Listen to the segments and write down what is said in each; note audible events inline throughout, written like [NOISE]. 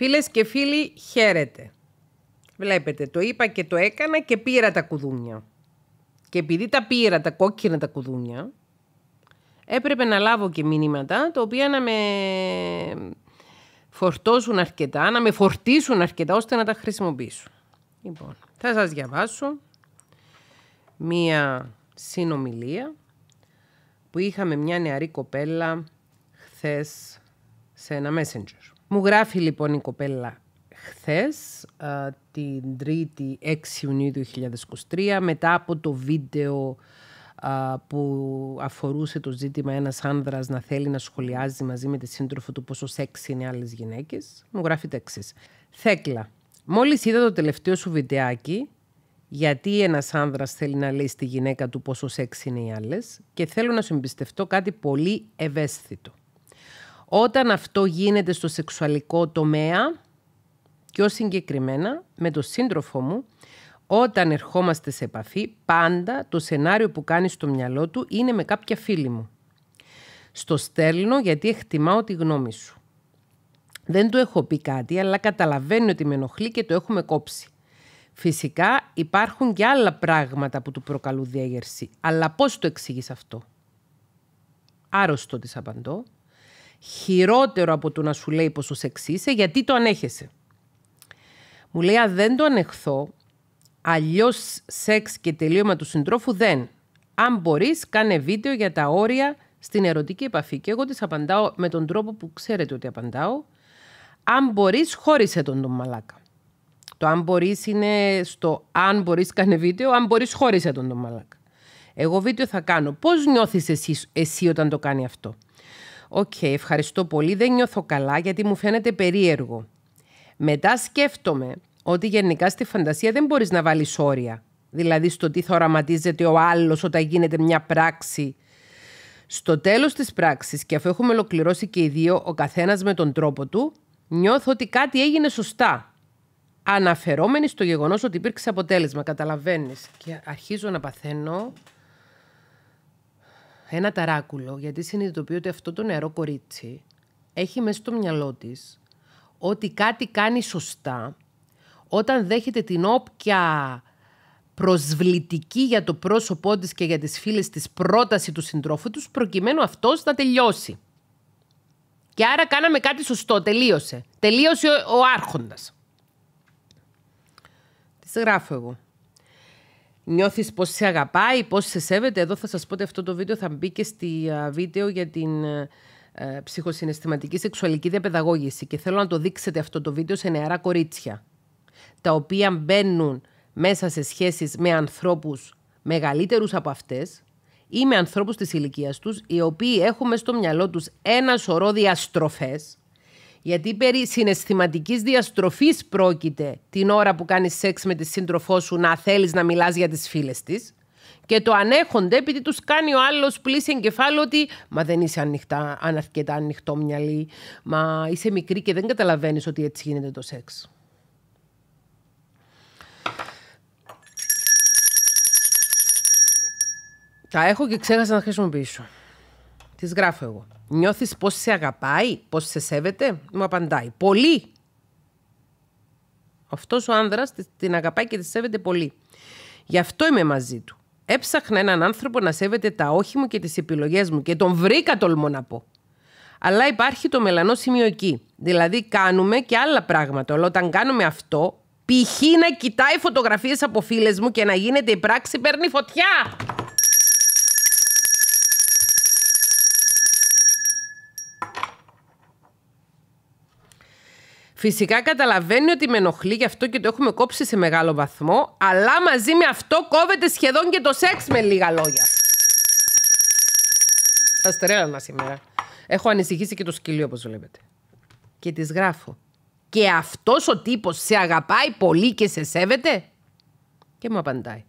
Φίλες και φίλοι, χαίρετε. Βλέπετε, το είπα και το έκανα και πήρα τα κουδούνια. Και επειδή τα πήρα τα κόκκινα τα κουδούνια, έπρεπε να λάβω και μηνύματα, τα οποία να με φορτώσουν αρκετά, να με φορτίσουν αρκετά, ώστε να τα χρησιμοποιήσω. Λοιπόν, θα σας διαβάσω μία συνομιλία που είχαμε μια νεαρή κοπέλα χθες σε ένα messenger. Μου γράφει λοιπόν η κοπέλα χθες, ε, την 3η 6 Ιουνίου 2023, μετά από το βίντεο ε, που αφορούσε το ζήτημα ένας άνδρας να θέλει να σχολιάζει μαζί με τη σύντροφο του πόσο σεξ είναι άλλες γυναίκες, μου γράφει το Θέκλα, μόλις είδα το τελευταίο σου βιντεάκι, γιατί ένας άνδρας θέλει να λέει στη γυναίκα του πόσο σεξ είναι οι άλλες και θέλω να σου εμπιστευτώ κάτι πολύ ευαίσθητο. Όταν αυτό γίνεται στο σεξουαλικό τομέα, πιο συγκεκριμένα με τον σύντροφό μου, όταν ερχόμαστε σε επαφή, πάντα το σενάριο που κάνει στο μυαλό του είναι με κάποια φίλη μου. Στο στέλνω γιατί εκτιμάω τη γνώμη σου. Δεν του έχω πει κάτι, αλλά καταλαβαίνει ότι με ενοχλεί και το έχουμε κόψει. Φυσικά υπάρχουν και άλλα πράγματα που του προκαλούν διαγερσή, Αλλά πώς το εξηγείς αυτό. Άρρωστο της απαντώ χειρότερο από το να σου λέει πόσο σεξ είσαι, γιατί το ανέχεσαι. Μου λέει, αν δεν το ανεχθώ, αλλιώς σεξ και τελείωμα του συντρόφου δεν. Αν μπορείς, κάνε βίντεο για τα όρια στην ερωτική επαφή. Και εγώ τη απαντάω με τον τρόπο που ξέρετε ότι απαντάω. Αν μπορείς, χώρισε τον τον μαλάκα. Το αν μπορείς είναι στο αν μπορείς, κάνε βίντεο. Αν μπορείς, χώρισε τον τον μαλάκα. Εγώ βίντεο θα κάνω. Πώς νιώθεις εσύ, εσύ όταν το κάνει αυτό. Οκ, okay, ευχαριστώ πολύ, δεν νιώθω καλά γιατί μου φαίνεται περίεργο. Μετά σκέφτομαι ότι γενικά στη φαντασία δεν μπορείς να βάλεις όρια. Δηλαδή στο τι θα οραματίζεται ο άλλος όταν γίνεται μια πράξη. Στο τέλος της πράξης και αφού έχουμε ολοκληρώσει και οι δύο ο καθένας με τον τρόπο του, νιώθω ότι κάτι έγινε σωστά. Αναφερόμενοι στο γεγονός ότι υπήρξε αποτέλεσμα, καταλαβαίνεις. Και αρχίζω να παθαίνω ένα ταράκουλο, γιατί συνειδητοποιεί ότι αυτό το νερό κορίτσι έχει μέσα στο μυαλό της ότι κάτι κάνει σωστά όταν δέχεται την όποια προσβλητική για το πρόσωπό της και για τις φίλες της πρόταση του συντρόφου τους προκειμένου αυτός να τελειώσει. Και άρα κάναμε κάτι σωστό, τελείωσε. Τελείωσε ο, άρχοντας. Τις γράφω εγώ νιώθεις πώς σε αγαπάει, πώς σε σέβεται. Εδώ θα σας πω ότι αυτό το βίντεο θα μπει και στη βίντεο για την ψυχοσυναισθηματική σεξουαλική διαπαιδαγώγηση και θέλω να το δείξετε αυτό το βίντεο σε νεαρά κορίτσια, τα οποία μπαίνουν μέσα σε σχέσεις με ανθρώπους μεγαλύτερους από αυτές ή με ανθρώπους της ηλικίας τους, οι οποίοι έχουν στο μυαλό τους ένα σωρό διαστροφές, γιατί περί συναισθηματικής διαστροφής πρόκειται την ώρα που κάνεις σεξ με τη σύντροφό σου να θέλεις να μιλάς για τις φίλες της. Και το ανέχονται επειδή τους κάνει ο άλλος πλήση εγκεφάλου ότι Μα δεν είσαι ανοιχτά, αν ανοιχτό μυαλί. Μα είσαι μικρή και δεν καταλαβαίνεις ότι έτσι γίνεται το σεξ. Τα έχω και ξέχασα να χρησιμοποιήσω. Τις γράφω εγώ. Νιώθεις πώς σε αγαπάει, πώς σε σέβεται. Μου απαντάει. Πολύ. Αυτός ο άνδρας την αγαπάει και τη σέβεται πολύ. Γι' αυτό είμαι μαζί του. Έψαχνα έναν άνθρωπο να σέβεται τα όχι μου και τις επιλογές μου και τον βρήκα τολμώ να πω. Αλλά υπάρχει το μελανό σημείο εκεί. Δηλαδή κάνουμε και άλλα πράγματα. Αλλά όταν κάνουμε αυτό, π.χ. να κοιτάει φωτογραφίες από φίλες μου και να γίνεται η πράξη παίρνει φωτιά. Φυσικά καταλαβαίνει ότι με ενοχλεί γι' αυτό και το έχουμε κόψει σε μεγάλο βαθμό, αλλά μαζί με αυτό κόβεται σχεδόν και το σεξ με λίγα λόγια. Θα στρέλανα σήμερα. Έχω ανησυχήσει και το σκυλί όπως βλέπετε. Και τη γράφω. Και αυτός ο τύπος σε αγαπάει πολύ και σε σέβεται. Και μου απαντάει.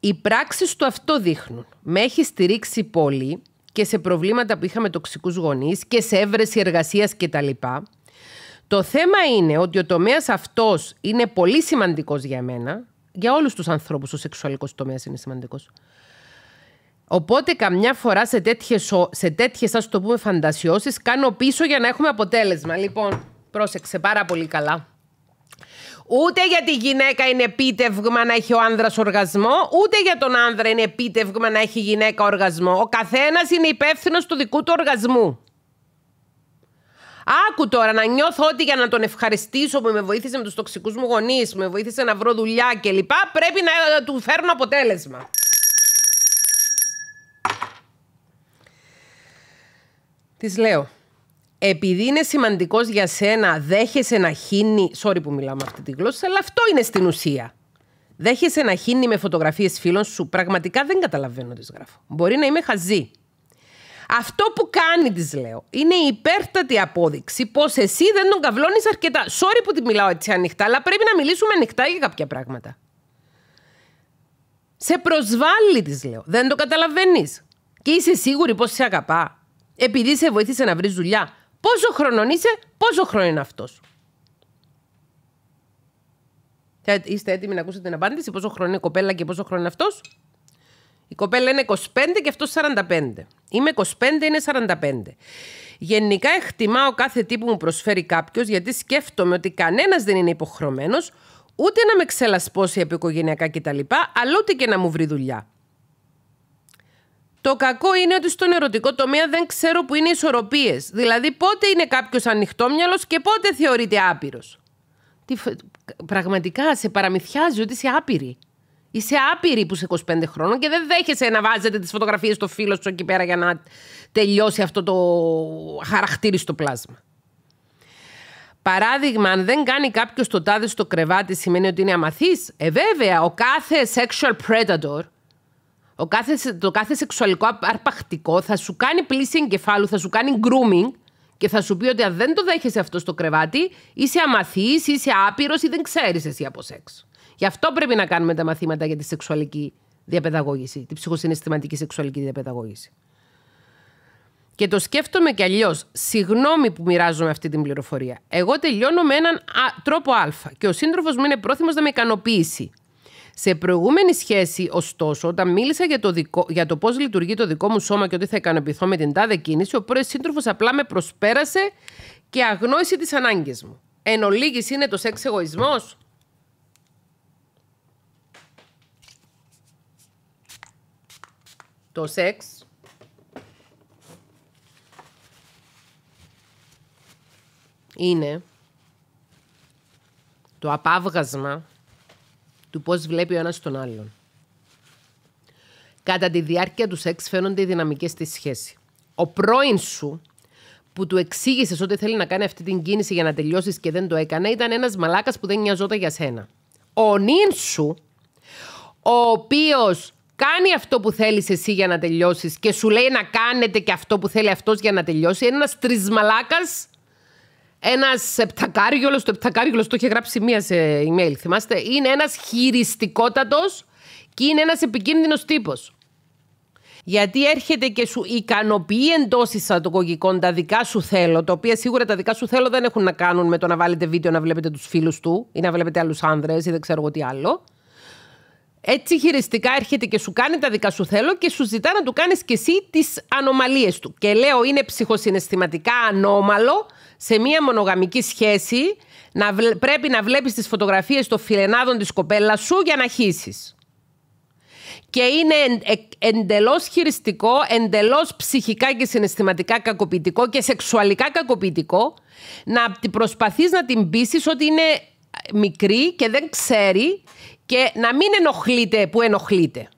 Οι πράξεις του αυτό δείχνουν. Με έχει στηρίξει πολύ και σε προβλήματα που είχαμε τοξικούς γονείς και σε έβρεση εργασίας κτλ. Το θέμα είναι ότι ο τομέας αυτός είναι πολύ σημαντικός για μένα. Για όλους τους ανθρώπους ο σεξουαλικός τομέας είναι σημαντικός. Οπότε καμιά φορά σε τέτοιες, σε τέτοιες ας φαντασιώσεις κάνω πίσω για να έχουμε αποτέλεσμα. Λοιπόν, πρόσεξε πάρα πολύ καλά. Ούτε για τη γυναίκα είναι επίτευγμα να έχει ο άνδρας οργασμό, ούτε για τον άνδρα είναι επίτευγμα να έχει γυναίκα οργασμό. Ο καθένας είναι υπεύθυνος του δικού του οργασμού. Άκου τώρα να νιώθω ότι για να τον ευχαριστήσω που με βοήθησε με τους τοξικούς μου γονείς, με βοήθησε να βρω δουλειά κλπ. Πρέπει να ε, του φέρνω αποτέλεσμα. Της λέω. Επειδή είναι σημαντικός για σένα, δέχεσαι να χύνει. Sorry που μιλάμε αυτή τη γλώσσα, αλλά αυτό είναι στην ουσία. Δέχεσαι να χύνει με φωτογραφίες φίλων σου. Πραγματικά δεν καταλαβαίνω τι γράφω. Μπορεί να είμαι χαζή. Αυτό που κάνει, της λέω, είναι η υπέρτατη απόδειξη πως εσύ δεν τον καβλώνεις αρκετά. Sorry που τη μιλάω έτσι ανοιχτά, αλλά πρέπει να μιλήσουμε ανοιχτά για κάποια πράγματα. Σε προσβάλλει, της λέω. Δεν το καταλαβαίνεις. Και είσαι σίγουρη πως σε αγαπά. Επειδή σε βοήθησε να βρεις δουλειά. Πόσο χρόνο είσαι, πόσο χρόνο είναι αυτός. Είστε έτοιμοι να ακούσετε την απάντηση, πόσο χρόνο είναι η κοπέλα και πόσο χρόνο είναι αυτός κοπέλα είναι 25 και αυτός 45. Είμαι 25, είναι 45. Γενικά εκτιμάω κάθε τι που μου προσφέρει κάποιος, γιατί σκέφτομαι ότι κανένας δεν είναι υποχρεωμένος ούτε να με ξελασπώσει από οικογενειακά κτλ., αλλά ούτε και να μου βρει δουλειά. Το κακό είναι ότι στον ερωτικό τομέα δεν ξέρω που είναι οι ισορροπίες. Δηλαδή, πότε είναι κάποιος ανοιχτόμυαλος και πότε θεωρείται άπειρος. Πραγματικά σε παραμυθιάζει ότι είσαι άπειρη. Είσαι άπειρη που είσαι 25 χρόνων και δεν δέχεσαι να βάζετε τις φωτογραφίες στο φίλο σου εκεί πέρα για να τελειώσει αυτό το χαρακτήριστο πλάσμα. Παράδειγμα, αν δεν κάνει κάποιος το τάδε στο κρεβάτι, σημαίνει ότι είναι αμαθής. Ε, βέβαια, ο κάθε sexual predator, ο κάθε, το κάθε σεξουαλικό αρπακτικό θα σου κάνει πλήση εγκεφάλου, θα σου κάνει grooming και θα σου πει ότι αν δεν το δέχεσαι αυτό στο κρεβάτι, είσαι αμαθής, είσαι άπειρος ή δεν ξέρεις εσύ από σεξ. Γι' αυτό πρέπει να κάνουμε τα μαθήματα για τη σεξουαλική διαπαιδαγώγηση, τη ψυχοσυναισθηματική σεξουαλική διαπαιδαγώγηση. Και το σκέφτομαι κι αλλιώς. Συγγνώμη που μοιράζομαι αυτή την πληροφορία. Εγώ τελειώνω με έναν τρόπο Α και ο σύντροφος μου είναι πρόθυμος να με ικανοποιήσει. Σε προηγούμενη σχέση, ωστόσο, όταν μίλησα για το, δικό, το πώς λειτουργεί το δικό μου σώμα και ότι θα ικανοποιηθώ με την τάδε κίνηση, ο πρώην σύντροφος απλά με προσπέρασε και αγνόησε τις ανάγκες μου. Εν ολίγης είναι το σεξ εγωισμός. το σεξ, είναι το απάβγασμα του πώς βλέπει ο ένας τον άλλον. Κατά τη διάρκεια του σεξ φαίνονται οι δυναμικές στη σχέση. Ο πρώην σου που του εξήγησες ότι θέλει να κάνει αυτή την κίνηση για να τελειώσεις και δεν το έκανε, ήταν ένας μαλάκας που δεν νοιαζόταν για σένα. Ο νυν σου, ο οποίος κάνει αυτό που θέλεις εσύ για να τελειώσεις και σου λέει να κάνετε και αυτό που θέλει αυτός για να τελειώσει, ένας τρισμαλάκας, ένας επτακάριολος, το επτακάριολος το είχε γράψει μία σε email, θυμάστε. Είναι ένας χειριστικότατος και είναι ένας επικίνδυνος τύπος. Γιατί έρχεται και σου ικανοποιεί εντός εισαγωγικών τα δικά σου θέλω, τα οποία σίγουρα τα δικά σου θέλω δεν έχουν να κάνουν με το να βάλετε βίντεο να βλέπετε τους φίλους του ή να βλέπετε άλλους άνδρες ή δεν ξέρω εγώ τι άλλο. Έτσι χειριστικά έρχεται και σου κάνει τα δικά σου θέλω και σου ζητά να του κάνεις και εσύ τις ανομαλίες του. Και λέω είναι ψυχοσυναισθηματικά ανώμαλο σε μία μονογαμική σχέση να πρέπει να βλέπεις τις φωτογραφίες των φιλενάδων της κοπέλας σου για να χύσεις. Και είναι ε, εντελώς χειριστικό, εντελώς ψυχικά και συναισθηματικά κακοποιητικό και σεξουαλικά κακοποιητικό να προσπαθείς να την πείσεις ότι είναι μικρή και δεν ξέρει και να μην ενοχλείτε που ενοχλείτε.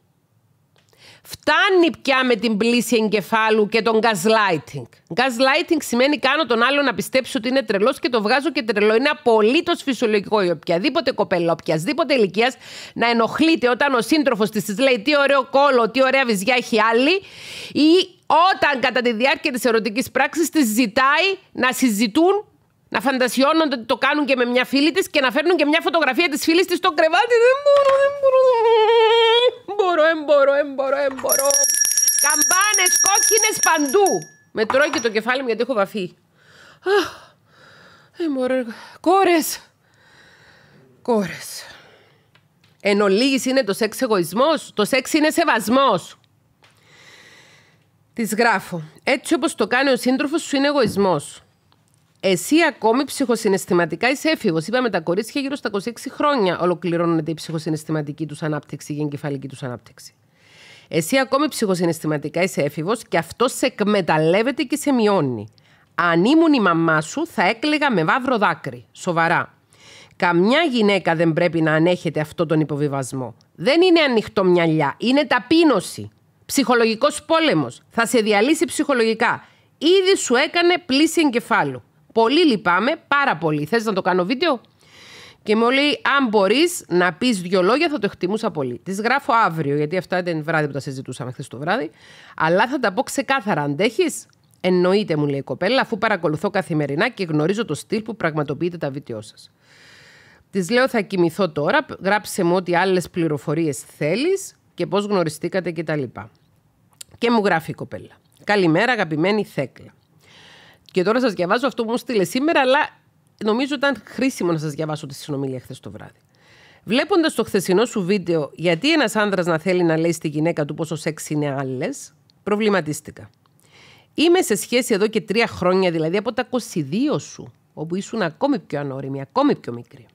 Φτάνει πια με την πλήση εγκεφάλου και τον gaslighting. Gaslighting σημαίνει κάνω τον άλλο να πιστέψει ότι είναι τρελός και το βγάζω και τρελό. Είναι απολύτως φυσιολογικό για οποιαδήποτε κοπέλα, οποιασδήποτε ηλικίας να ενοχλείται όταν ο σύντροφος της της λέει τι ωραίο κόλλο, τι ωραία βυζιά έχει άλλη, ή όταν κατά τη διάρκεια της ερωτικής πράξης της ζητάει να συζητούν να φαντασιώνονται ότι το κάνουν και με μια φίλη της και να φέρνουν και μια φωτογραφία της φίλης της στο κρεβάτι. Δεν μπορώ, δεν μπορώ. Μπορώ, μπορώ, δεν μπορώ. Καμπάνες κόκκινες παντού. Με τρώει και το κεφάλι μου γιατί έχω βαφεί. μπορώ. Κόρες. Κόρες. Εν ολίγης είναι το σεξ εγωισμός, το σεξ είναι σεβασμός. Της γράφω. Έτσι όπως το κάνει ο σύντροφος σου είναι εγωισμός. Εσύ ακόμη ψυχοσυναισθηματικά είσαι έφηβος. Είπαμε τα κορίτσια γύρω στα 26 χρόνια ολοκληρώνεται η ψυχοσυναισθηματική τους ανάπτυξη, η εγκεφαλική τους ανάπτυξη. Εσύ ακόμη ψυχοσυναισθηματικά είσαι έφηβος και αυτό σε εκμεταλλεύεται και σε μειώνει. Αν ήμουν η μαμά σου, θα έκλεγα με βαύρο δάκρυ. Σοβαρά. Καμιά γυναίκα δεν πρέπει να ανέχεται αυτό τον υποβιβασμό. Δεν είναι ανοιχτό μυαλιά. Είναι ταπείνωση. Ψυχολογικός πόλεμος. Θα σε διαλύσει ψυχολογικά. Ήδη σου έκανε πλήση εγκεφάλου. Πολύ λυπάμαι, πάρα πολύ. Θες να το κάνω βίντεο. Και μου λέει, αν μπορείς να πεις δύο λόγια, θα το εκτιμούσα πολύ. Της γράφω αύριο, γιατί αυτά ήταν βράδυ που τα συζητούσαμε χθες το βράδυ. Αλλά θα τα πω ξεκάθαρα. Αντέχει, εννοείται, μου λέει η κοπέλα, αφού παρακολουθώ καθημερινά και γνωρίζω το στυλ που πραγματοποιείται τα βίντεο σας. Της λέω, θα κοιμηθώ τώρα. Γράψε μου ό,τι άλλες πληροφορίες θέλεις και πώς γνωριστήκατε κτλ. Και, και μου γράφει η κοπέλα. Καλημέρα, αγαπημένη Θέκλα. Και τώρα σας διαβάζω αυτό που μου στείλε σήμερα, αλλά νομίζω ήταν χρήσιμο να σας διαβάσω τη συνομιλία χθες το βράδυ. Βλέποντας το χθεσινό σου βίντεο, γιατί ένας άνδρας να θέλει να λέει στη γυναίκα του πόσο σεξ είναι άλλες, προβληματίστηκα. Είμαι σε σχέση εδώ και τρία χρόνια, δηλαδή από τα 22 σου, όπου ήσουν ακόμη πιο ανώριμη, ακόμη πιο μικρή.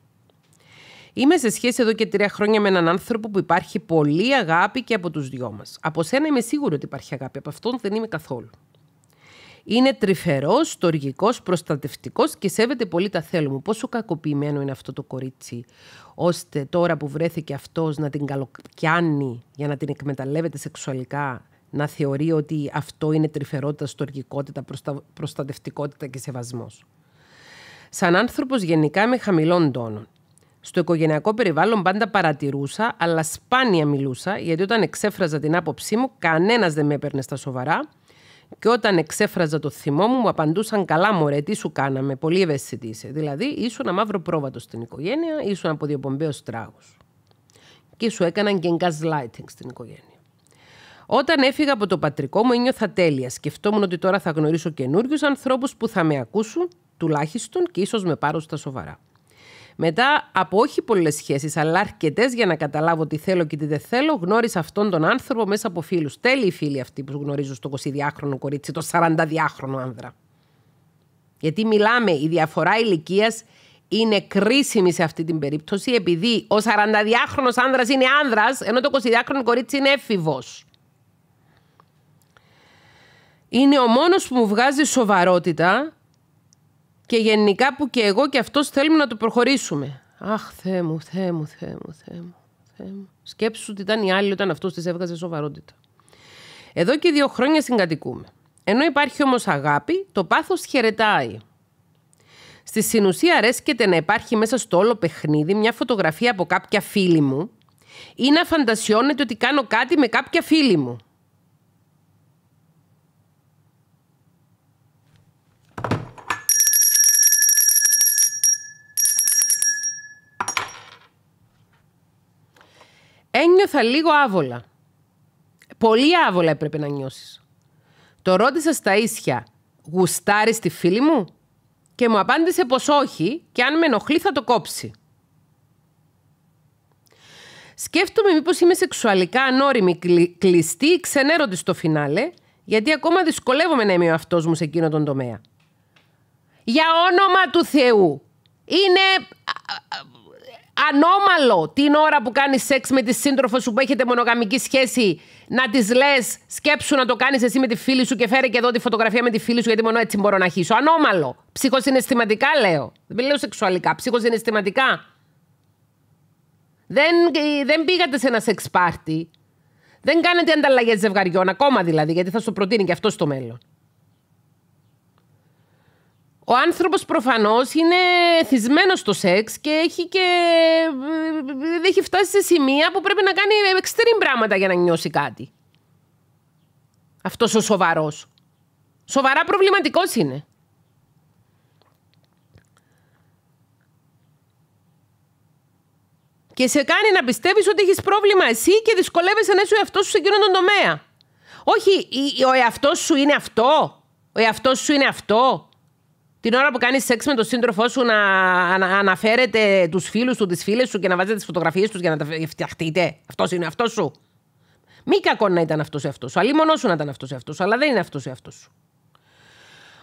Είμαι σε σχέση εδώ και τρία χρόνια με έναν άνθρωπο που υπάρχει πολύ αγάπη και από τους δυο μας. Από σένα είμαι σίγουρη ότι υπάρχει αγάπη, από αυτόν δεν είμαι καθόλου. Είναι τρυφερός, στοργικός, προστατευτικός και σέβεται πολύ τα θέλω μου. Πόσο κακοποιημένο είναι αυτό το κορίτσι, ώστε τώρα που βρέθηκε αυτός να την καλοκιάνει για να την εκμεταλλεύεται σεξουαλικά, να θεωρεί ότι αυτό είναι τρυφερότητα, στοργικότητα, προστατευτικότητα και σεβασμός. Σαν άνθρωπος γενικά με χαμηλών τόνων. Στο οικογενειακό περιβάλλον πάντα παρατηρούσα, αλλά σπάνια μιλούσα, γιατί όταν εξέφραζα την άποψή μου, κανένας δεν με έπαιρνε στα σοβαρά και όταν εξέφραζα το θυμό μου, μου απαντούσαν καλά, μωρέ, τι σου κάναμε, πολύ ευαίσθητη είσαι. Δηλαδή, ήσουν μαύρο πρόβατο στην οικογένεια, ήσουν από διοπομπέο τράγο. Και σου έκαναν και gaslighting στην οικογένεια. Όταν έφυγα από το πατρικό μου, ένιωθα τέλεια. Σκεφτόμουν ότι τώρα θα γνωρίσω καινούριους ανθρώπους που θα με ακούσουν τουλάχιστον και ίσως με πάρουν στα σοβαρά. Μετά από όχι πολλές σχέσεις, αλλά αρκετές για να καταλάβω τι θέλω και τι δεν θέλω, γνώρισα αυτόν τον άνθρωπο μέσα από φίλους. Τέλειοι φίλοι αυτοί που γνωρίζω στο 22χρονο κορίτσι, το 42χρονο άνδρα. Γιατί μιλάμε, η διαφορά ηλικίας είναι κρίσιμη σε αυτή την περίπτωση, επειδή ο 42χρονο άνδρας είναι άνδρας, ενώ το 22χρονο κορίτσι είναι έφηβος. Είναι ο μόνος που μου βγάζει σοβαρότητα και γενικά που και εγώ και αυτός θέλουμε να το προχωρήσουμε. Αχ, Θεέ μου, Θεέ μου, Θεέ μου, Θεέ μου. Σκέψου ότι ήταν η άλλη όταν αυτός της έβγαζε σοβαρότητα. Εδώ και δύο χρόνια συγκατοικούμε. Ενώ υπάρχει όμως αγάπη, το πάθος χαιρετάει. Στη συνουσία αρέσκεται να υπάρχει μέσα στο όλο παιχνίδι μια φωτογραφία από κάποια φίλη μου ή να φαντασιώνεται ότι κάνω κάτι με κάποια φίλη μου. ένιωθα λίγο άβολα. Πολύ άβολα έπρεπε να νιώσεις. Το ρώτησα στα ίσια, γουστάρεις τη φίλη μου? Και μου απάντησε πως όχι και αν με ενοχλεί θα το κόψει. Σκέφτομαι μήπως είμαι σεξουαλικά ανώριμη, κλειστή ή ξενέρωτη στο φινάλε, γιατί ακόμα δυσκολεύομαι να είμαι ο αυτός μου σε εκείνο τον τομέα. Για όνομα του Θεού! Είναι Ανώμαλο την ώρα που κάνεις σεξ με τη σύντροφο σου που έχετε μονογαμική σχέση να της λες: Σκέψου να το κάνεις εσύ με τη φίλη σου και φέρε και εδώ τη φωτογραφία με τη φίλη σου, γιατί μόνο έτσι μπορώ να χύσω. Ανώμαλο. Ψυχοσυναισθηματικά λέω. Δεν λέω σεξουαλικά. Ψυχοσυναισθηματικά. Δεν, δεν πήγατε σε ένα σεξ πάρτι. Δεν κάνετε ανταλλαγές ζευγαριών ακόμα δηλαδή, γιατί θα σου προτείνει και αυτό στο μέλλον. Ο άνθρωπος προφανώς είναι θυσμένος στο σεξ και έχει και... Ε, έχει φτάσει σε σημεία που πρέπει να κάνει extreme πράγματα για να νιώσει κάτι. Αυτός ο σοβαρός. Σοβαρά προβληματικός είναι. Και σε κάνει να πιστεύεις ότι έχεις πρόβλημα εσύ και δυσκολεύεσαι να είσαι ο εαυτός σου σε εκείνον τον τομέα. Όχι, ο εαυτός σου είναι αυτό. Ο εαυτός σου είναι αυτό την ώρα που κάνεις σεξ με τον σύντροφό σου να αναφέρετε τους φίλους του, τις φίλες σου και να βάζετε τις φωτογραφίες τους για να τα φτιαχτείτε. Αυτός είναι αυτός σου. Μη κακό να ήταν αυτός αυτό σου. Αλλή σου να ήταν αυτός αυτό σου, αλλά δεν είναι αυτός αυτό σου.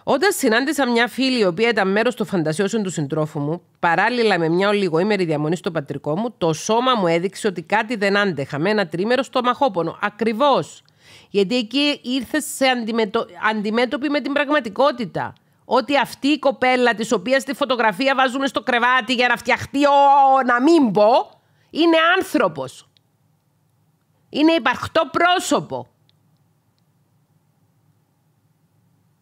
Όταν συνάντησα μια φίλη η οποία ήταν μέρος των φαντασιώσεων του συντρόφου μου, παράλληλα με μια ολιγοήμερη διαμονή στο πατρικό μου, το σώμα μου έδειξε ότι κάτι δεν άντεχα με ένα τρίμερο στο μαχόπονο. Ακριβώς. Γιατί εκεί ήρθες σε αντιμετω... αντιμέτωπη με την πραγματικότητα ότι αυτή η κοπέλα της οποίας τη φωτογραφία βάζουμε στο κρεβάτι για να φτιαχτεί ο να μην πω, είναι άνθρωπος. Είναι υπαρχτό πρόσωπο.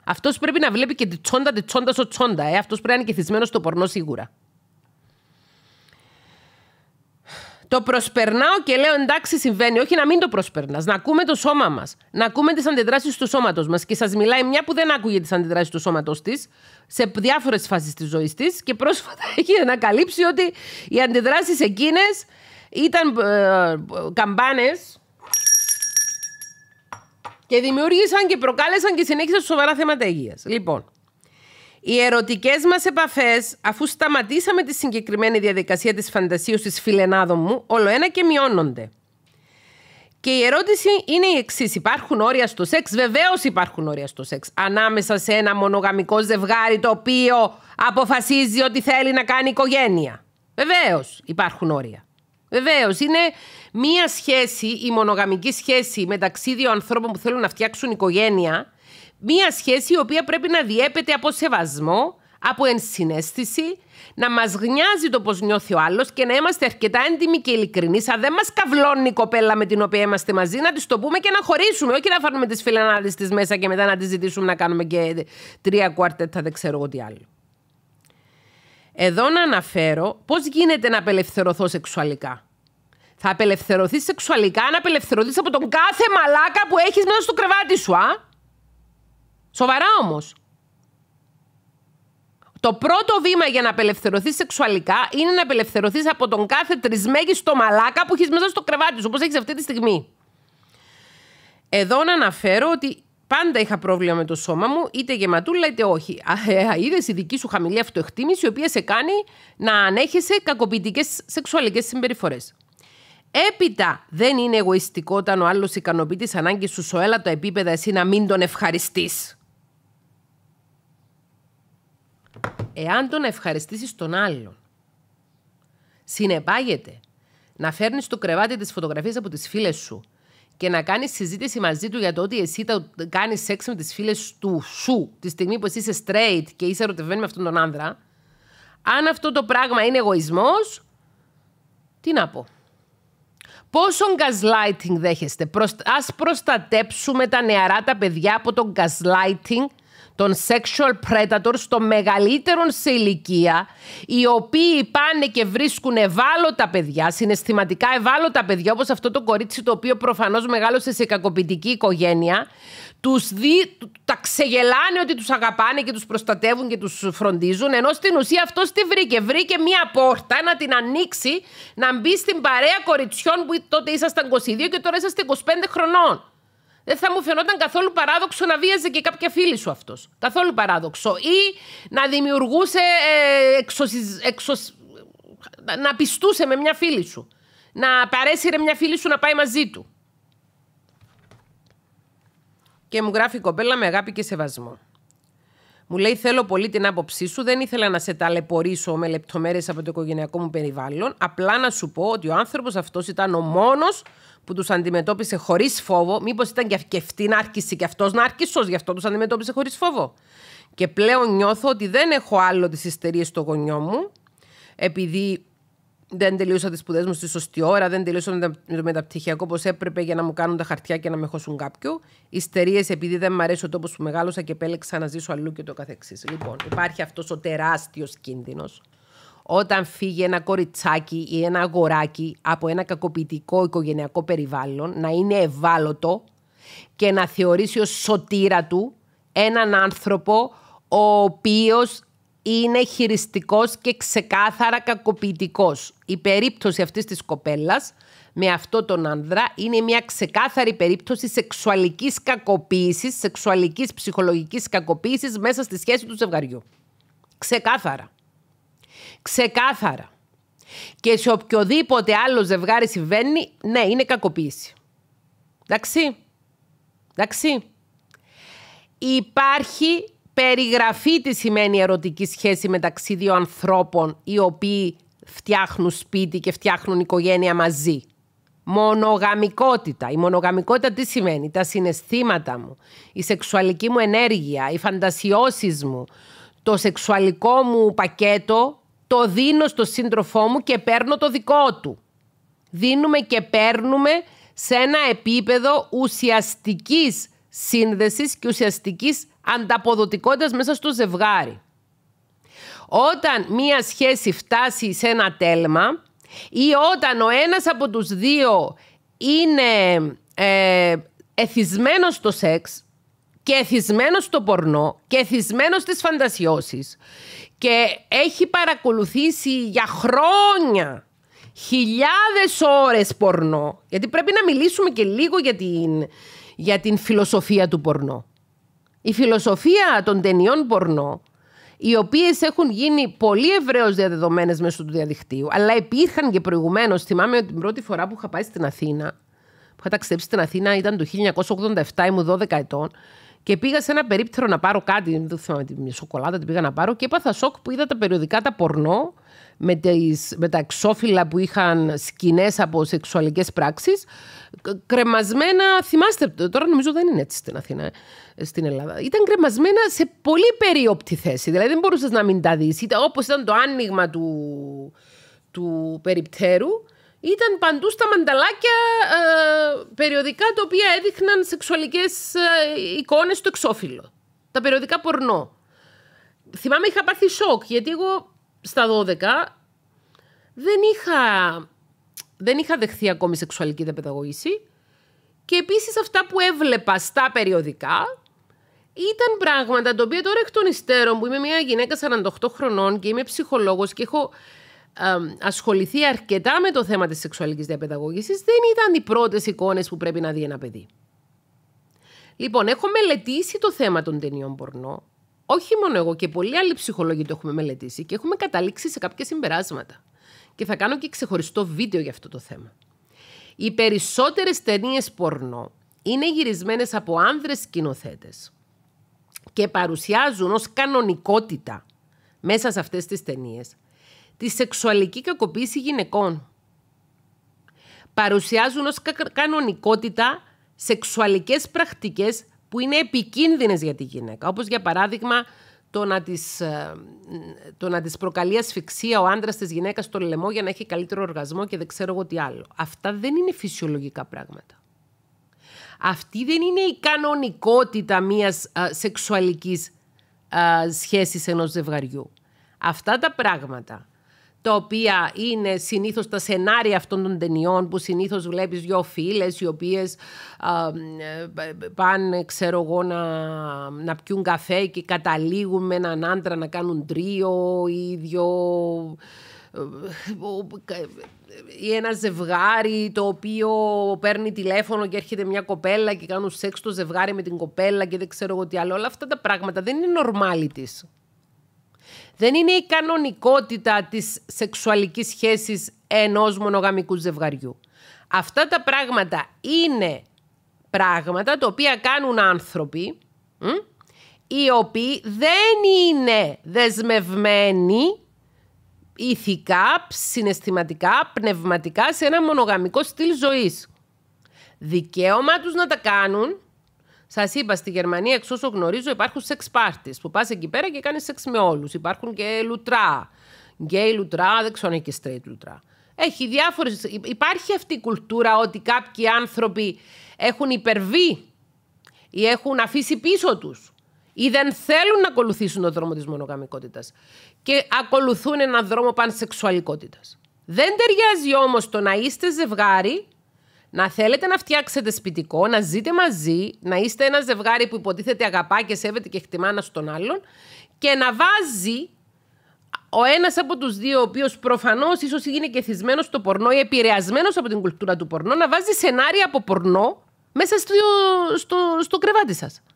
Αυτός πρέπει να βλέπει και τη τσόντα τη τσόντα σο τσόντα. Ε. Αυτός πρέπει να είναι και θυσμένος στο πορνό σίγουρα. Το προσπερνάω και λέω εντάξει, συμβαίνει. Όχι να μην το προσπερνάς. Να ακούμε το σώμα μας. Να ακούμε τις αντιδράσεις του σώματος μας. Και σας μιλάει μια που δεν άκουγε τις αντιδράσεις του σώματος της σε διάφορες φάσεις της ζωής της και πρόσφατα [LAUGHS] έχει ανακαλύψει ότι οι αντιδράσεις εκείνες ήταν ε, καμπάνες καμπάνε και δημιούργησαν και προκάλεσαν και συνέχισαν σοβαρά θέματα υγείας. Λοιπόν, οι ερωτικές μας επαφές, αφού σταματήσαμε τη συγκεκριμένη διαδικασία της της φιλενάδων μου, όλο ένα και μειώνονται. Και η ερώτηση είναι η εξής: Υπάρχουν όρια στο σεξ. Βεβαίως υπάρχουν όρια στο σεξ. Ανάμεσα σε ένα μονογαμικό ζευγάρι το οποίο αποφασίζει ότι θέλει να κάνει οικογένεια. Βεβαίως υπάρχουν όρια. Βεβαίως είναι μία σχέση, η μονογαμική σχέση μεταξύ δύο ανθρώπων που θέλουν να φτιάξουν οικογένεια Μία σχέση η οποία πρέπει να διέπεται από σεβασμό, από ενσυναίσθηση, να μας γνιάζει το πώς νιώθει ο άλλος και να είμαστε αρκετά έντιμοι και ειλικρινεί. Αν δεν μας καβλώνει η κοπέλα με την οποία είμαστε μαζί, να της το πούμε και να χωρίσουμε. Όχι να φέρνουμε τι φιλανάδε της μέσα και μετά να τη ζητήσουμε να κάνουμε και τρία κουαρτέτα, δεν ξέρω εγώ τι άλλο. Εδώ να αναφέρω πώς γίνεται να απελευθερωθώ σεξουαλικά. Θα απελευθερωθείς σεξουαλικά, να απελευθερωθείς από τον κάθε μαλάκα που έχεις μέσα στο κρεβάτι σου, α! Σοβαρά όμως. Το πρώτο βήμα για να απελευθερωθείς σεξουαλικά είναι να απελευθερωθείς από τον κάθε τρισμέγιστο μαλάκα που έχεις μέσα στο κρεβάτι σου, όπως έχεις αυτή τη στιγμή. Εδώ να αναφέρω ότι πάντα είχα πρόβλημα με το σώμα μου, είτε γεματούλα είτε όχι. Ε, Είδες η δική σου χαμηλή αυτοεκτίμηση, η οποία σε κάνει να ανέχεσαι κακοποιητικές σεξουαλικές συμπεριφορές. Έπειτα, δεν είναι εγωιστικό όταν ο άλλος ικανοποιεί τις ανάγκες σου σε όλα τα επίπεδα, εσύ να μην τον ευχαριστείς. Εάν το να ευχαριστήσεις τον άλλον συνεπάγεται να φέρνεις το κρεβάτι τις φωτογραφίες από τις φίλες σου και να κάνεις συζήτηση μαζί του για το ότι εσύ κάνεις σεξ με τις φίλες του σου τη στιγμή που εσύ είσαι straight και είσαι ερωτευμένη με αυτόν τον άνδρα, αν αυτό το πράγμα είναι εγωισμός, τι να πω. Πόσο gaslighting δέχεστε. Ας προστατέψουμε τα νεαρά τα παιδιά από το gaslighting των sexual predators των μεγαλύτερων σε ηλικία, οι οποίοι πάνε και βρίσκουν ευάλωτα παιδιά, συναισθηματικά ευάλωτα παιδιά, όπως αυτό το κορίτσι το οποίο προφανώς μεγάλωσε σε κακοποιητική οικογένεια, τους δι... τα ξεγελάνε ότι τους αγαπάνε και τους προστατεύουν και τους φροντίζουν, ενώ στην ουσία αυτός τι βρήκε. Βρήκε μία πόρτα να την ανοίξει, να μπει στην παρέα κοριτσιών που τότε ήσασταν 22 και τώρα είσαστε 25 χρονών. Δεν θα μου φαινόταν καθόλου παράδοξο να βίαζε και κάποια φίλη σου αυτός. Καθόλου παράδοξο. Ή να δημιουργούσε ε, να πιστούσε με μια φίλη σου. Να παρέσυρε μια φίλη σου να πάει μαζί του. Και μου γράφει η κοπέλα με αγάπη και σεβασμό. Μου λέει: Θέλω πολύ την άποψή σου. Δεν ήθελα να σε ταλαιπωρήσω με λεπτομέρειες από το οικογενειακό μου περιβάλλον. Απλά να σου πω ότι ο άνθρωπος αυτός ήταν ο μόνος που τους αντιμετώπισε χωρίς φόβο. Μήπως ήταν και αυτή να άρχισε και αυτός να άρχισε, γι' αυτό τους αντιμετώπισε χωρίς φόβο. Και πλέον νιώθω ότι δεν έχω άλλο τις ιστερίες στο γονιό μου, επειδή δεν τελείωσα τις σπουδές μου στη σωστή ώρα, δεν τελείωσα το μεταπτυχιακό όπω έπρεπε για να μου κάνουν τα χαρτιά και να με χώσουν κάποιο. Ιστερίες επειδή δεν μου αρέσει ο τόπος που μεγάλωσα και επέλεξα να ζήσω αλλού και το καθεξής. Λοιπόν, υπάρχει αυτός ο τεράστιος κίνδυνος. Όταν φύγει ένα κοριτσάκι ή ένα αγοράκι από ένα κακοποιητικό οικογενειακό περιβάλλον, να είναι ευάλωτο και να θεωρήσει ως σωτήρα του έναν άνθρωπο ο οποίος είναι χειριστικός και ξεκάθαρα κακοποιητικός. Η περίπτωση αυτής της κοπέλας με αυτό τον άνδρα είναι μια ξεκάθαρη περίπτωση σεξουαλικής κακοποίησης, σεξουαλικής ψυχολογικής κακοποίησης μέσα στη σχέση του ζευγαριού. Ξεκάθαρα. Ξεκάθαρα. Και σε οποιοδήποτε άλλο ζευγάρι συμβαίνει, ναι, είναι κακοποίηση. Εντάξει. Εντάξει. Υπάρχει Περιγραφή τι σημαίνει ερωτική σχέση μεταξύ δύο ανθρώπων οι οποίοι φτιάχνουν σπίτι και φτιάχνουν οικογένεια μαζί. Μονογαμικότητα. Η μονογαμικότητα τι σημαίνει. Τα συναισθήματα μου, η σεξουαλική μου ενέργεια, οι φαντασιώσεις μου, το σεξουαλικό μου πακέτο το δίνω στο σύντροφό μου και παίρνω το δικό του. Δίνουμε και παίρνουμε σε ένα επίπεδο ουσιαστικής σύνδεσης και ουσιαστικής ανταποδοτικότητας μέσα στο ζευγάρι. Όταν μία σχέση φτάσει σε ένα τέλμα ή όταν ο ένας από τους δύο είναι ε, εθισμένος στο σεξ και εθισμένος στο πορνό και εθισμένος στις φαντασιώσεις και έχει παρακολουθήσει για χρόνια χιλιάδες ώρες πορνό γιατί πρέπει να μιλήσουμε και λίγο για την για την φιλοσοφία του πορνό. Η φιλοσοφία των ταινιών πορνό, οι οποίες έχουν γίνει πολύ ευρέως διαδεδομένες μέσω του διαδικτύου, αλλά υπήρχαν και προηγουμένως, θυμάμαι ότι την πρώτη φορά που είχα πάει στην Αθήνα, που είχα ταξιδέψει στην Αθήνα ήταν το 1987, ήμουν 12 ετών, και πήγα σε ένα περίπτερο να πάρω κάτι, δεν θυμάμαι, τη σοκολάτα την πήγα να πάρω και έπαθα σοκ που είδα τα περιοδικά τα πορνό με, με τα εξώφυλλα που είχαν σκηνές από σεξουαλικές πράξεις κρεμασμένα, θυμάστε, τώρα νομίζω δεν είναι έτσι στην Αθήνα, ε, στην Ελλάδα. Ήταν κρεμασμένα σε πολύ περίοπτη θέση. Δηλαδή δεν μπορούσες να μην τα δεις. Όπως ήταν το άνοιγμα του, του περιπτέρου, ήταν παντού στα μανταλάκια ε, περιοδικά τα οποία έδειχναν σεξουαλικές ε, εικόνες στο εξώφυλλο. Τα περιοδικά πορνό. Θυμάμαι είχα πάθει σοκ γιατί εγώ στα 12 δεν είχα, δεν είχα δεχθεί ακόμη σεξουαλική διαπαιδαγώγηση και επίσης αυτά που έβλεπα στα περιοδικά ήταν πράγματα τα οποία τώρα εκ των υστέρων που είμαι μια γυναίκα 48 χρονών και είμαι ψυχολόγος και έχω ασχοληθεί αρκετά με το θέμα της σεξουαλικής διαπαιδαγώγησης δεν ήταν οι πρώτες εικόνες που πρέπει να δει ένα παιδί. Λοιπόν, έχω μελετήσει το θέμα των ταινιών πορνό όχι μόνο εγώ και πολλοί άλλοι ψυχολόγοι το έχουμε μελετήσει και έχουμε καταλήξει σε κάποια συμπεράσματα. Και θα κάνω και ξεχωριστό βίντεο για αυτό το θέμα. Οι περισσότερες ταινίες πορνό είναι γυρισμένες από άνδρες σκηνοθέτες και παρουσιάζουν ως κανονικότητα μέσα σε αυτές τις ταινίες τη σεξουαλική κακοποίηση γυναικών. Παρουσιάζουν ως κανονικότητα σεξουαλικές πρακτικές που είναι επικίνδυνες για τη γυναίκα. Όπως για παράδειγμα το να της, ε, το να προκαλεί ασφυξία ο άντρας της γυναίκας στο λαιμό για να έχει καλύτερο οργασμό και δεν ξέρω εγώ τι άλλο. Αυτά δεν είναι φυσιολογικά πράγματα. Αυτή δεν είναι η κανονικότητα μιας σεξουαλική σεξουαλικής ενό σχέσης ενός ζευγαριού. Αυτά τα πράγματα τα οποία είναι συνήθως τα σενάρια αυτών των ταινιών που συνήθως βλέπεις δυο φίλες οι οποίες ε, πάνε ξέρω εγώ να, να πιούν καφέ και καταλήγουν με έναν άντρα να κάνουν τρίο ή δυο ή ε, ε, ένα ζευγάρι το οποίο παίρνει τηλέφωνο και έρχεται μια κοπέλα και κάνουν σεξ το ζευγάρι με την κοπέλα και δεν ξέρω εγώ τι άλλο. Όλα αυτά τα πράγματα δεν είναι normality δεν είναι η κανονικότητα της σεξουαλικής σχέσης ενός μονογαμικού ζευγαριού. Αυτά τα πράγματα είναι πράγματα τα οποία κάνουν άνθρωποι οι οποίοι δεν είναι δεσμευμένοι ηθικά, συναισθηματικά, πνευματικά σε ένα μονογαμικό στυλ ζωής. Δικαίωμά τους να τα κάνουν Σας είπα στη Γερμανία, εξ όσο γνωρίζω, υπάρχουν σεξ πάρτις που πας εκεί πέρα και κάνεις σεξ με όλους. Υπάρχουν και λουτρά. Γκέι λουτρά, δεν ξέρω αν και straight λουτρά. Έχει διάφορες... Υπάρχει αυτή η κουλτούρα ότι κάποιοι άνθρωποι έχουν υπερβεί ή έχουν αφήσει πίσω τους ή δεν θέλουν να ακολουθήσουν τον δρόμο της μονογαμικότητας και ακολουθούν έναν δρόμο πανσεξουαλικότητας. Δεν ταιριάζει όμως το να είστε ζευγάρι να θέλετε να φτιάξετε σπιτικό, να ζείτε μαζί, να είστε ένα ζευγάρι που υποτίθεται αγαπά και σέβεται και χτιμά ένας τον άλλον και να βάζει ο ένας από τους δύο, ο οποίος προφανώς ίσως είναι και θυσμένος στο πορνό ή επηρεασμένος από την κουλτούρα του πορνό, να βάζει σενάρια από πορνό μέσα στο, στο, στο κρεβάτι σας.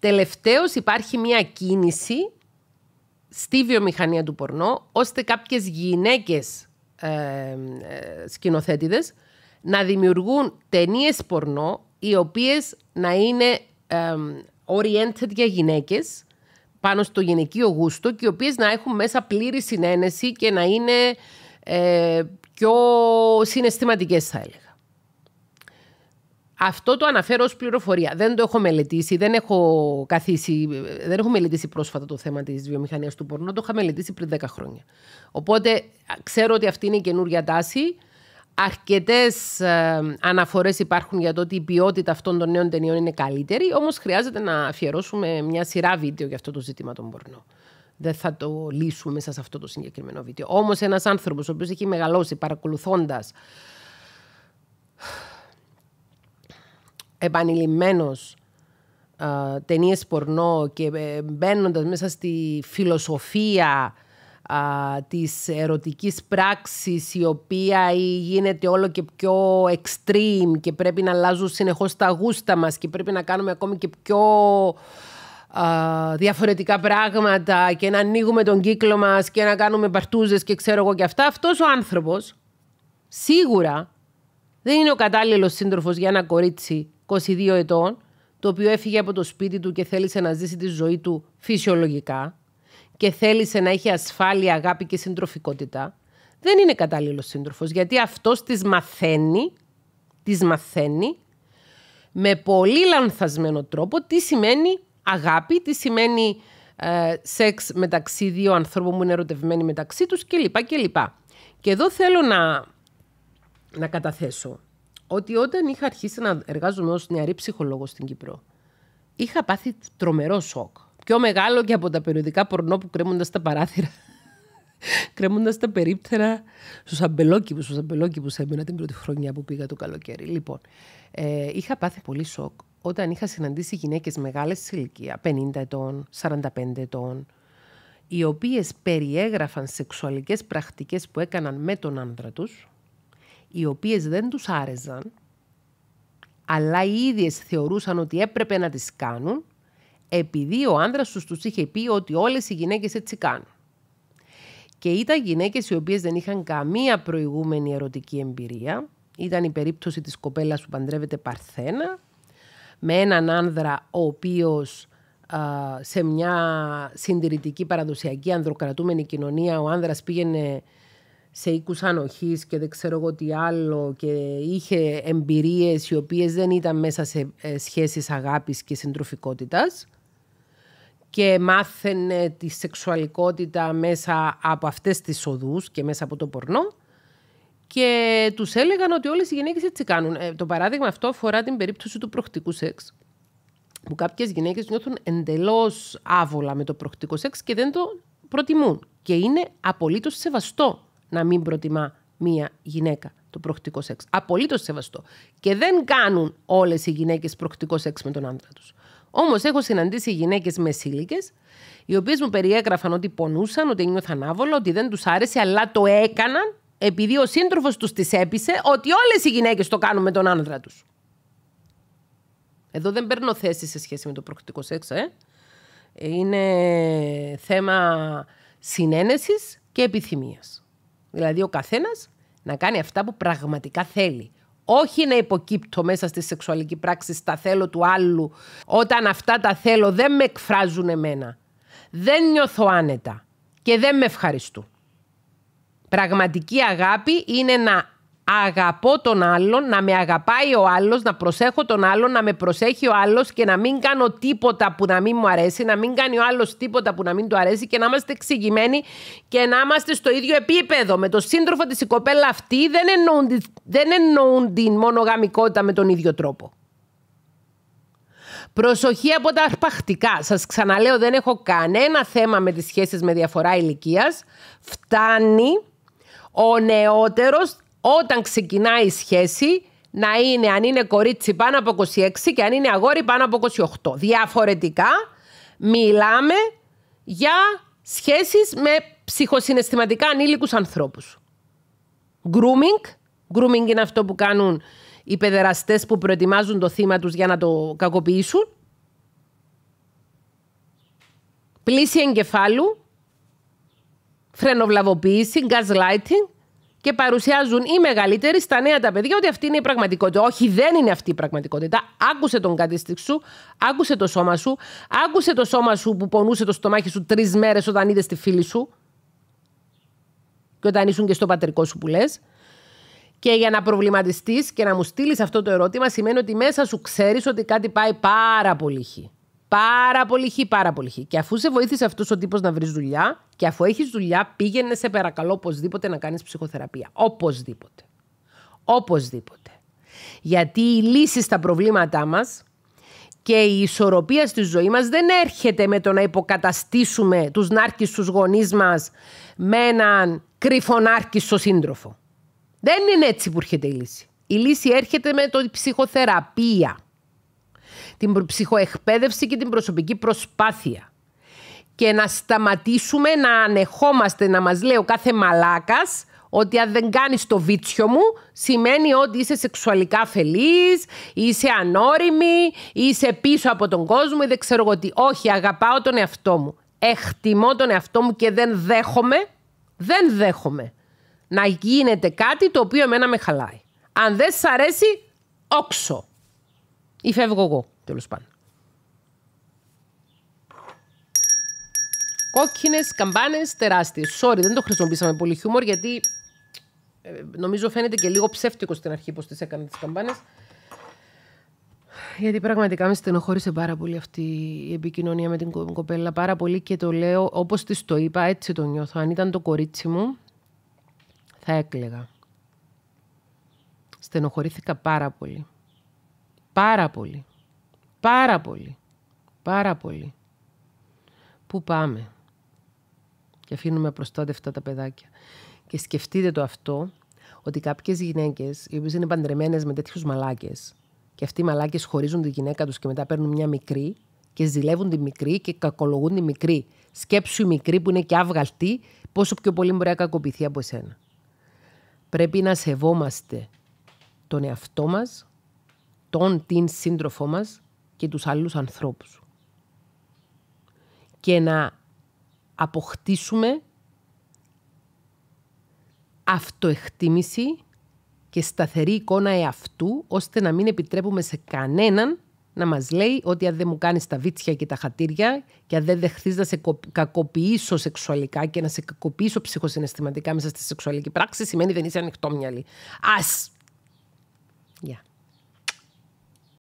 Τελευταίως υπάρχει μια κίνηση στη βιομηχανία του πορνό, ώστε κάποιες γυναίκες ε, να δημιουργούν ταινίες πορνό οι οποίες να είναι ε, oriented για γυναίκες πάνω στο γυναικείο γούστο και οι οποίες να έχουν μέσα πλήρη συνένεση και να είναι ε, πιο συναισθηματικές, θα έλεγα. Αυτό το αναφέρω ως πληροφορία. Δεν το έχω μελετήσει, δεν έχω, καθίσει, δεν έχω μελετήσει πρόσφατα το θέμα της βιομηχανίας του πορνού, Το είχα μελετήσει πριν 10 χρόνια. Οπότε ξέρω ότι αυτή είναι η καινούργια τάση. Αρκετές αναφορέ ε, αναφορές υπάρχουν για το ότι η ποιότητα αυτών των νέων ταινιών είναι καλύτερη. Όμως χρειάζεται να αφιερώσουμε μια σειρά βίντεο για αυτό το ζήτημα των πορνών. Δεν θα το λύσουμε μέσα σε αυτό το συγκεκριμένο βίντεο. Όμως ένας άνθρωπος ο οποίος έχει μεγαλώσει παρακολουθώντας επανειλημμένος ταινίες πορνό και ε, μπαίνοντας μέσα στη φιλοσοφία της ερωτικής πράξης η οποία γίνεται όλο και πιο extreme και πρέπει να αλλάζουν συνεχώς τα γούστα μας και πρέπει να κάνουμε ακόμη και πιο διαφορετικά πράγματα και να ανοίγουμε τον κύκλο μας και να κάνουμε παρτούζες και ξέρω εγώ και αυτά αυτός ο άνθρωπος σίγουρα δεν είναι ο κατάλληλος σύντροφος για ένα κορίτσι 22 ετών, το οποίο έφυγε από το σπίτι του και θέλησε να ζήσει τη ζωή του φυσιολογικά και θέλησε να έχει ασφάλεια, αγάπη και συντροφικότητα, δεν είναι κατάλληλος σύντροφος, γιατί αυτός τις μαθαίνει, τις μαθαίνει με πολύ λανθασμένο τρόπο τι σημαίνει αγάπη, τι σημαίνει ε, σεξ μεταξύ δύο ανθρώπων που είναι ερωτευμένοι μεταξύ τους κλπ. Και, και, και εδώ θέλω να καταθέσω ότι όταν είχα αρχίσει να εργάζομαι ως νεαρή ψυχολόγος στην Κύπρο, είχα πάθει τρομερό σοκ. Πιο μεγάλο και από τα περιοδικά πορνό που κρέμονταν στα παράθυρα. [LAUGHS] κρέμοντας τα περίπτερα στους αμπελόκηπους. Στους αμπελόκηπους έμεινα την πρώτη χρονιά που πήγα το καλοκαίρι. Λοιπόν, ε, είχα πάθει πολύ σοκ όταν είχα συναντήσει γυναίκες μεγάλες ηλικία, 50 ετών, 45 ετών, οι οποίες περιέγραφαν σεξουαλικές πρακτικές που έκαναν με τον άντρα τους οι οποίες δεν τους άρεζαν, αλλά οι ίδιες θεωρούσαν ότι έπρεπε να τις κάνουν, επειδή ο άνδρας τους τους είχε πει ότι όλες οι γυναίκες έτσι κάνουν. Και ήταν γυναίκες οι οποίες δεν είχαν καμία προηγούμενη ερωτική εμπειρία. Ήταν η περίπτωση της κοπέλας που παντρεύεται Παρθένα, με έναν άνδρα ο οποίος σε μια συντηρητική παραδοσιακή ανδροκρατούμενη κοινωνία ο άνδρας πήγαινε σε οίκους ανοχής και δεν ξέρω εγώ τι άλλο και είχε εμπειρίες οι οποίες δεν ήταν μέσα σε ε, σχέσεις αγάπης και συντροφικότητας και μάθαινε τη σεξουαλικότητα μέσα από αυτές τις οδούς και μέσα από το πορνό και τους έλεγαν ότι όλες οι γυναίκες έτσι κάνουν. Ε, το παράδειγμα αυτό αφορά την περίπτωση του προχτικού σεξ που κάποιες γυναίκες νιώθουν εντελώς άβολα με το προχτικό σεξ και δεν το προτιμούν και είναι απολύτως σεβαστό να μην προτιμά μία γυναίκα το προκτικό σεξ. Απολύτως σεβαστό. Και δεν κάνουν όλες οι γυναίκες προκτικό σεξ με τον άντρα τους. Όμως έχω συναντήσει γυναίκες μεσήλικε, οι οποίες μου περιέγραφαν ότι πονούσαν, ότι νιώθαν άβολα, ότι δεν τους άρεσε, αλλά το έκαναν επειδή ο σύντροφος τους τις έπεισε ότι όλες οι γυναίκες το κάνουν με τον άντρα τους. Εδώ δεν παίρνω θέση σε σχέση με το προκτικό σεξ, ε. ε είναι θέμα συνένεσης και επιθυμίας. Δηλαδή ο καθένας να κάνει αυτά που πραγματικά θέλει. Όχι να υποκύπτω μέσα στη σεξουαλική πράξη στα θέλω του άλλου, όταν αυτά τα θέλω δεν με εκφράζουν εμένα. Δεν νιώθω άνετα και δεν με ευχαριστούν. Πραγματική αγάπη είναι να αγαπώ τον άλλον, να με αγαπάει ο άλλος, να προσέχω τον άλλον, να με προσέχει ο άλλος και να μην κάνω τίποτα που να μην μου αρέσει, να μην κάνει ο άλλος τίποτα που να μην του αρέσει και να είμαστε εξηγημένοι και να είμαστε στο ίδιο επίπεδο. Με το σύντροφο της η κοπέλα αυτή δεν εννοούν, δεν εννοούν την μονογαμικότητα με τον ίδιο τρόπο. Προσοχή από τα αρπαχτικά. Σας ξαναλέω δεν έχω κανένα θέμα με τις σχέσεις με διαφορά ηλικίας. Φτάνει ο νεότερος όταν ξεκινάει η σχέση να είναι αν είναι κορίτσι πάνω από 26 και αν είναι αγόρι πάνω από 28. Διαφορετικά μιλάμε για σχέσεις με ψυχοσυναισθηματικά ανήλικους ανθρώπους. Grooming. Grooming είναι αυτό που κάνουν οι παιδεραστές που προετοιμάζουν το θύμα τους για να το κακοποιήσουν. Πλήση εγκεφάλου. Φρενοβλαβοποίηση. Gaslighting και παρουσιάζουν οι μεγαλύτεροι στα νέα τα παιδιά ότι αυτή είναι η πραγματικότητα. Όχι, δεν είναι αυτή η πραγματικότητα. Άκουσε τον κατήστηξ σου, άκουσε το σώμα σου, άκουσε το σώμα σου που πονούσε το στομάχι σου τρεις μέρες όταν είδες τη φίλη σου. Και όταν ήσουν και στο πατρικό σου που λες. Και για να προβληματιστείς και να μου στείλεις αυτό το ερώτημα, σημαίνει ότι μέσα σου ξέρεις ότι κάτι πάει πάρα πολύ χι. Πάρα πολύ χ, πάρα πολύ χ. Και αφού σε βοήθησε αυτός ο τύπος να βρεις δουλειά, και αφού έχεις δουλειά, πήγαινε σε παρακαλώ οπωσδήποτε να κάνεις ψυχοθεραπεία. Οπωσδήποτε. Οπωσδήποτε. Γιατί η λύση στα προβλήματά μας και η ισορροπία στη ζωή μας δεν έρχεται με το να υποκαταστήσουμε τους του γονείς μας με έναν κρυφονάρκισο σύντροφο. Δεν είναι έτσι που έρχεται η λύση. Η λύση έρχεται με το ψυχοθεραπεία την ψυχοεκπαίδευση και την προσωπική προσπάθεια. Και να σταματήσουμε να ανεχόμαστε να μας λέει ο κάθε μαλάκας ότι αν δεν κάνεις το βίτσιο μου, σημαίνει ότι είσαι σεξουαλικά αφελής, είσαι ανώριμη, είσαι πίσω από τον κόσμο ή δεν ξέρω εγώ τι. Όχι, αγαπάω τον εαυτό μου. Εκτιμώ τον εαυτό μου και δεν δέχομαι, δεν δέχομαι να γίνεται κάτι το οποίο εμένα με χαλάει. Αν δεν σ' αρέσει, όξω Ή φεύγω εγώ. Τέλος πάντων. Κόκκινες καμπάνες τεράστιες. Sorry, δεν το χρησιμοποίησαμε πολύ χιούμορ γιατί ε, νομίζω φαίνεται και λίγο ψεύτικο στην αρχή πώ τις έκανε τις καμπάνες. Γιατί πραγματικά με στενοχώρησε πάρα πολύ αυτή η επικοινωνία με την κοπέλα. Πάρα πολύ και το λέω Όπως της το είπα, έτσι το νιώθω. Αν ήταν το κορίτσι μου, θα έκλαιγα. Στενοχωρήθηκα πάρα πολύ. Πάρα πολύ. Πάρα πολύ. Πάρα πολύ. Πού πάμε. Και αφήνουμε προστάτευτα τα παιδάκια. Και σκεφτείτε το αυτό, ότι κάποιες γυναίκες, οι οποίες είναι παντρεμένες με τέτοιους μαλάκες, και αυτοί οι μαλάκες χωρίζουν τη γυναίκα τους και μετά παίρνουν μια μικρή και ζηλεύουν τη μικρή και κακολογούν τη μικρή. Σκέψου η μικρή που είναι και αυγαλτή, πόσο πιο πολύ μπορεί να κακοποιηθεί από εσένα. Πρέπει να σεβόμαστε τον εαυτό μας, τον την σύντροφό μας και τους άλλους ανθρώπους. Και να αποκτήσουμε αυτοεκτίμηση και σταθερή εικόνα εαυτού, ώστε να μην επιτρέπουμε σε κανέναν να μας λέει ότι αν δεν μου κάνεις τα βίτσια και τα χατήρια και αν δεν δεχθείς να σε κακοποιήσω σεξουαλικά και να σε κακοποιήσω ψυχοσυναισθηματικά μέσα στη σεξουαλική πράξη, σημαίνει δεν είσαι μυαλί. Ας